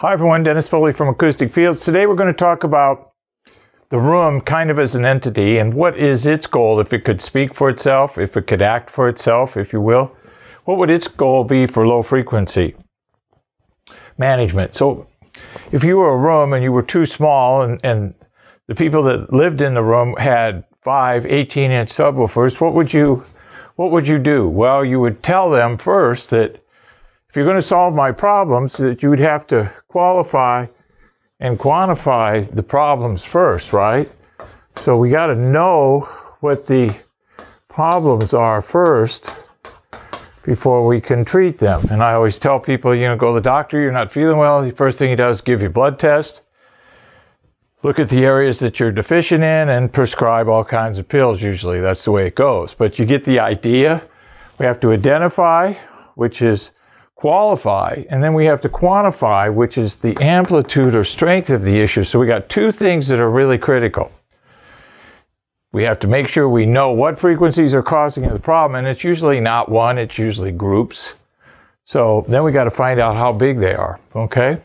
Hi everyone, Dennis Foley from Acoustic Fields. Today we're going to talk about the room kind of as an entity and what is its goal if it could speak for itself, if it could act for itself, if you will. What would its goal be for low frequency management? So if you were a room and you were too small and, and the people that lived in the room had five 18 inch subwoofers, what would you what would you do? Well, you would tell them first that if you're going to solve my problems, that you would have to qualify and quantify the problems first, right? So we got to know what the problems are first before we can treat them. And I always tell people, you know, go to the doctor, you're not feeling well. The first thing he does is give you a blood test, look at the areas that you're deficient in, and prescribe all kinds of pills. Usually that's the way it goes. But you get the idea. We have to identify, which is qualify, and then we have to quantify, which is the amplitude or strength of the issue. So we got two things that are really critical. We have to make sure we know what frequencies are causing the problem, and it's usually not one, it's usually groups. So then we got to find out how big they are, okay?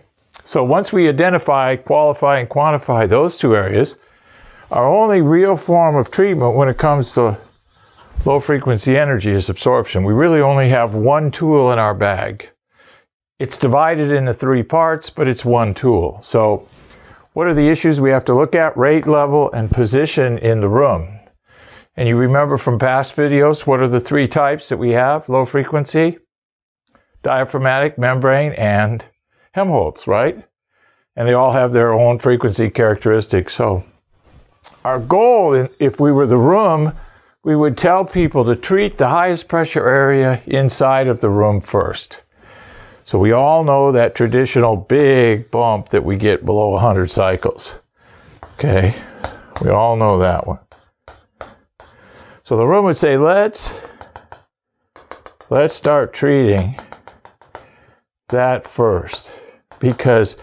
So once we identify, qualify, and quantify those two areas, our only real form of treatment when it comes to Low frequency energy is absorption. We really only have one tool in our bag. It's divided into three parts, but it's one tool. So what are the issues we have to look at? Rate level and position in the room. And you remember from past videos, what are the three types that we have? Low frequency, diaphragmatic, membrane, and Helmholtz, right? And they all have their own frequency characteristics. So our goal, if we were the room, we would tell people to treat the highest pressure area inside of the room first. So we all know that traditional big bump that we get below 100 cycles. Okay, we all know that one. So the room would say, let's, let's start treating that first because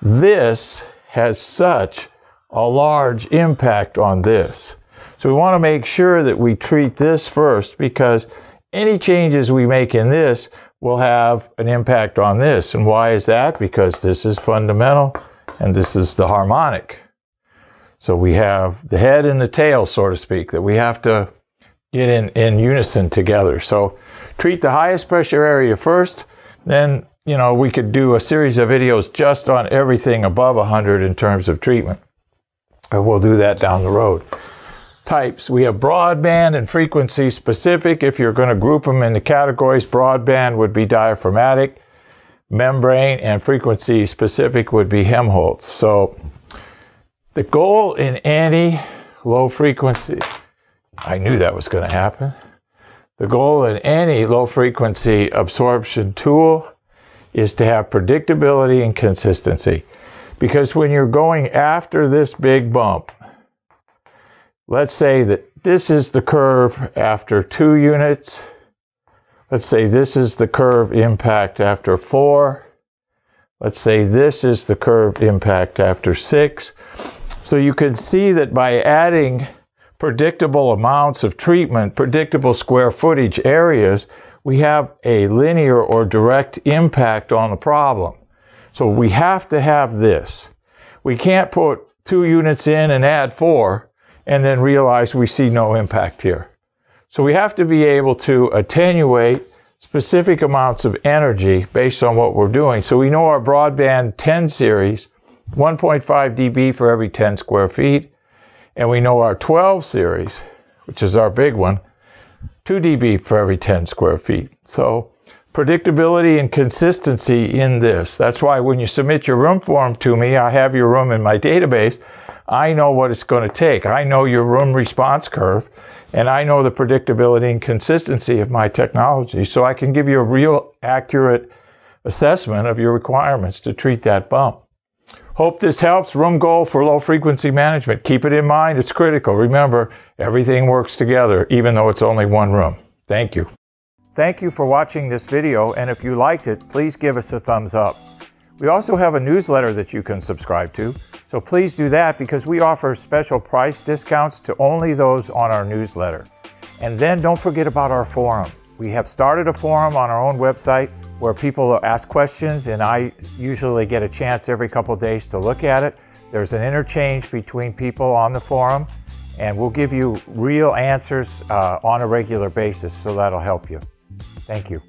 this has such a large impact on this. So we want to make sure that we treat this first because any changes we make in this will have an impact on this. And why is that? Because this is fundamental and this is the harmonic. So we have the head and the tail, so to speak, that we have to get in, in unison together. So treat the highest pressure area first, then you know, we could do a series of videos just on everything above 100 in terms of treatment. And we'll do that down the road types. We have broadband and frequency specific. If you're going to group them into categories, broadband would be diaphragmatic, membrane and frequency specific would be Helmholtz. So the goal in any low frequency, I knew that was going to happen. The goal in any low frequency absorption tool is to have predictability and consistency. Because when you're going after this big bump, Let's say that this is the curve after two units. Let's say this is the curve impact after four. Let's say this is the curve impact after six. So you can see that by adding predictable amounts of treatment, predictable square footage areas, we have a linear or direct impact on the problem. So we have to have this. We can't put two units in and add four and then realize we see no impact here. So we have to be able to attenuate specific amounts of energy based on what we're doing. So we know our broadband 10 series, 1.5 dB for every 10 square feet. And we know our 12 series, which is our big one, 2 dB for every 10 square feet. So predictability and consistency in this. That's why when you submit your room form to me, I have your room in my database I know what it's going to take. I know your room response curve, and I know the predictability and consistency of my technology. So I can give you a real accurate assessment of your requirements to treat that bump. Hope this helps. Room goal for low frequency management. Keep it in mind, it's critical. Remember, everything works together, even though it's only one room. Thank you. Thank you for watching this video, and if you liked it, please give us a thumbs up. We also have a newsletter that you can subscribe to, so please do that because we offer special price discounts to only those on our newsletter. And then don't forget about our forum. We have started a forum on our own website where people ask questions, and I usually get a chance every couple of days to look at it. There's an interchange between people on the forum, and we'll give you real answers uh, on a regular basis, so that'll help you. Thank you.